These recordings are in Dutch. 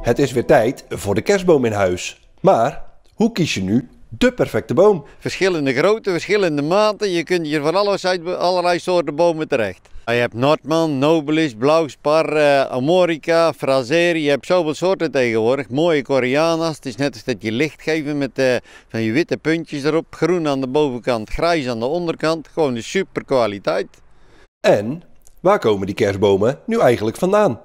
Het is weer tijd voor de kerstboom in huis. Maar hoe kies je nu de perfecte boom? Verschillende grootte, verschillende maten. Je kunt hier van alles uit, allerlei soorten bomen terecht. Je hebt Nordman, Nobilis, Blauwspar, eh, Amorica, Fraseri. Je hebt zoveel soorten tegenwoordig. Mooie Koreanas, Het is net als dat je licht geven met eh, van je witte puntjes erop. Groen aan de bovenkant, grijs aan de onderkant. Gewoon de super kwaliteit. En waar komen die kerstbomen nu eigenlijk vandaan?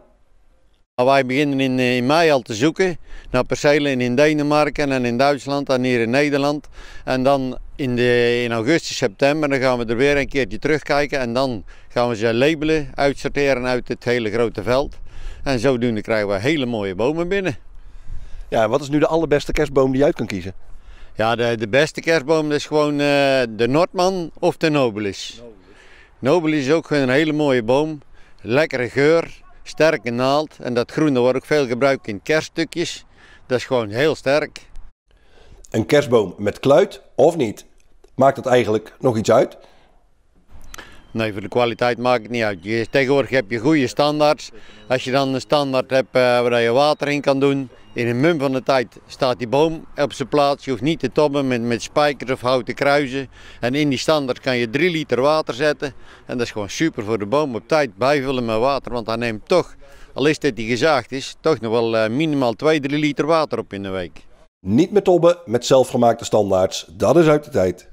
Wij beginnen eh, in, mei al te zoeken naar percelen in Denemarken en in Duitsland en hier in Nederland. En dan in, de, in augustus, september, dan gaan we er weer een keertje terugkijken. En dan gaan we ze labelen, uitsorteren uit het hele grote veld. En zodoende krijgen we hele mooie bomen binnen. Ja, wat is nu de allerbeste kerstboom die je uit kan kiezen? Ja, de, de beste kerstboom is gewoon eh, de Noordman of de Nobelis. Nobelis is ook een hele mooie boom. Lekkere geur sterke naald. En dat groene wordt ook veel gebruikt in kerststukjes. Dat is gewoon heel sterk. Een kerstboom met kluit of niet? Maakt dat eigenlijk nog iets uit? Nee, voor de kwaliteit maakt het niet uit. tegenwoordig heb je goede standaards. Als je dan een standaard hebt eh, waar je water in kan doen, in een mum van de tijd staat die boom op zijn plaats. Je hoeft niet te tobben met, met spijkers of houten kruizen. En in die standaard kan je 3 liter water zetten. En dat is gewoon super voor de boom. Op tijd bijvullen met water, want hij neemt toch, al is dit die gezaagd is, toch nog wel eh, minimaal 2, 3 liter water op in de week. Niet met tobben, met zelfgemaakte standaards. Dat is uit de tijd.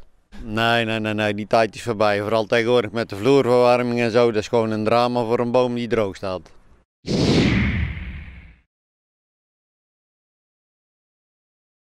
Nee, nee, nee, nee, die tijd is voorbij. Vooral tegenwoordig met de vloerverwarming en zo. Dat is gewoon een drama voor een boom die droog staat.